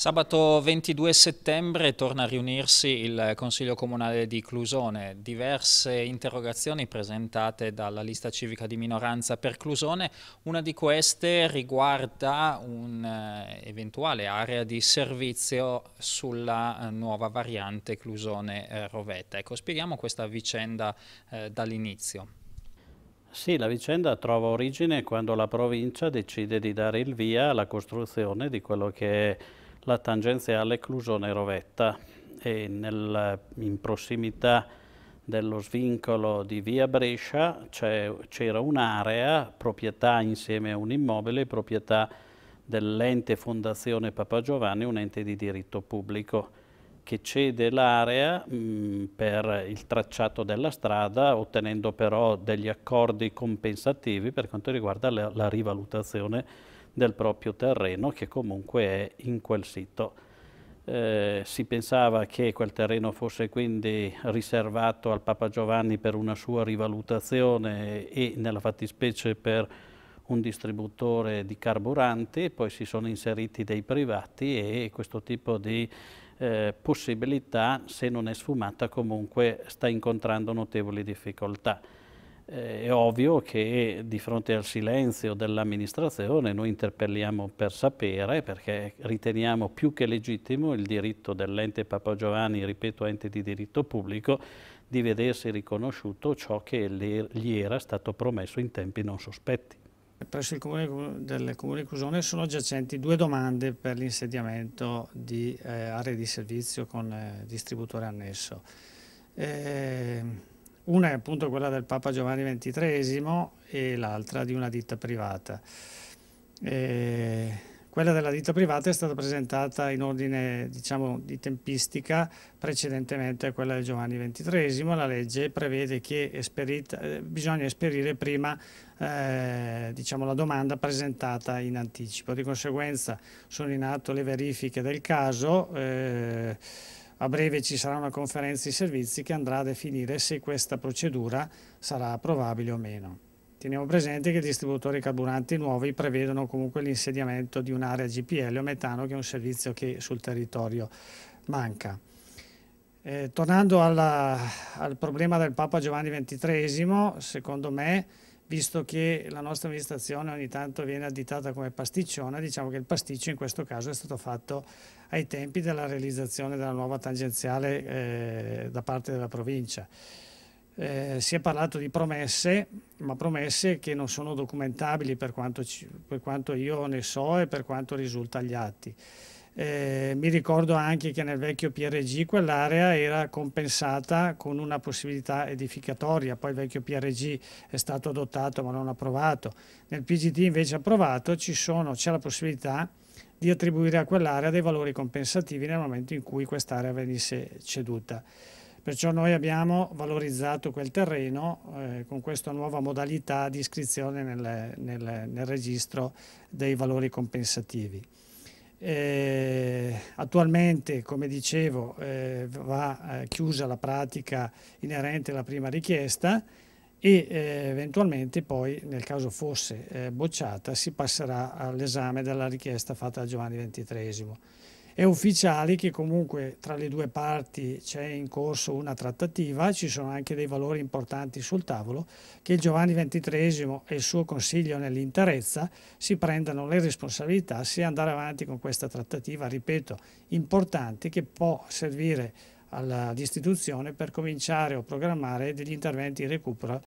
Sabato 22 settembre torna a riunirsi il Consiglio Comunale di Clusone. Diverse interrogazioni presentate dalla lista civica di minoranza per Clusone. Una di queste riguarda un'eventuale eh, area di servizio sulla eh, nuova variante Clusone-Rovetta. Eh, ecco, spieghiamo questa vicenda eh, dall'inizio. Sì, la vicenda trova origine quando la provincia decide di dare il via alla costruzione di quello che è la tangenziale Clusone-Rovetta e nel, in prossimità dello svincolo di via Brescia c'era un'area proprietà insieme a un immobile, proprietà dell'ente Fondazione Papa Giovanni, un ente di diritto pubblico che cede l'area mm, per il tracciato della strada, ottenendo però degli accordi compensativi per quanto riguarda la, la rivalutazione del proprio terreno che comunque è in quel sito. Eh, si pensava che quel terreno fosse quindi riservato al Papa Giovanni per una sua rivalutazione e nella fattispecie per un distributore di carburanti, poi si sono inseriti dei privati e questo tipo di eh, possibilità, se non è sfumata, comunque sta incontrando notevoli difficoltà eh, è ovvio che di fronte al silenzio dell'amministrazione noi interpelliamo per sapere perché riteniamo più che legittimo il diritto dell'ente Papa Giovanni, ripeto ente di diritto pubblico, di vedersi riconosciuto ciò che le, gli era stato promesso in tempi non sospetti. Presso il comune del comune di Cusone sono giacenti due domande per l'insediamento di eh, aree di servizio con eh, distributore annesso. Eh, una è appunto quella del Papa Giovanni XXIII e l'altra di una ditta privata. E quella della ditta privata è stata presentata in ordine diciamo, di tempistica precedentemente a quella del Giovanni XXIII. La legge prevede che esperita, bisogna esperire prima eh, diciamo, la domanda presentata in anticipo. Di conseguenza sono in atto le verifiche del caso. Eh, a breve ci sarà una conferenza di servizi che andrà a definire se questa procedura sarà approvabile o meno. Teniamo presente che i distributori carburanti nuovi prevedono comunque l'insediamento di un'area GPL o metano che è un servizio che sul territorio manca. Eh, tornando alla, al problema del Papa Giovanni XXIII, secondo me visto che la nostra amministrazione ogni tanto viene additata come pasticciona, diciamo che il pasticcio in questo caso è stato fatto ai tempi della realizzazione della nuova tangenziale eh, da parte della provincia. Eh, si è parlato di promesse, ma promesse che non sono documentabili per quanto, ci, per quanto io ne so e per quanto risulta agli atti. Eh, mi ricordo anche che nel vecchio PRG quell'area era compensata con una possibilità edificatoria, poi il vecchio PRG è stato adottato ma non approvato. Nel PGT invece approvato c'è la possibilità di attribuire a quell'area dei valori compensativi nel momento in cui quest'area venisse ceduta. Perciò noi abbiamo valorizzato quel terreno eh, con questa nuova modalità di iscrizione nel, nel, nel registro dei valori compensativi. Eh, attualmente, come dicevo, eh, va eh, chiusa la pratica inerente alla prima richiesta e eh, eventualmente poi, nel caso fosse eh, bocciata, si passerà all'esame della richiesta fatta da Giovanni XXIII e ufficiali che comunque tra le due parti c'è in corso una trattativa, ci sono anche dei valori importanti sul tavolo, che Giovanni XXIII e il suo Consiglio nell'interezza si prendano le responsabilità se andare avanti con questa trattativa, ripeto, importante che può servire all'istituzione per cominciare o programmare degli interventi di recupero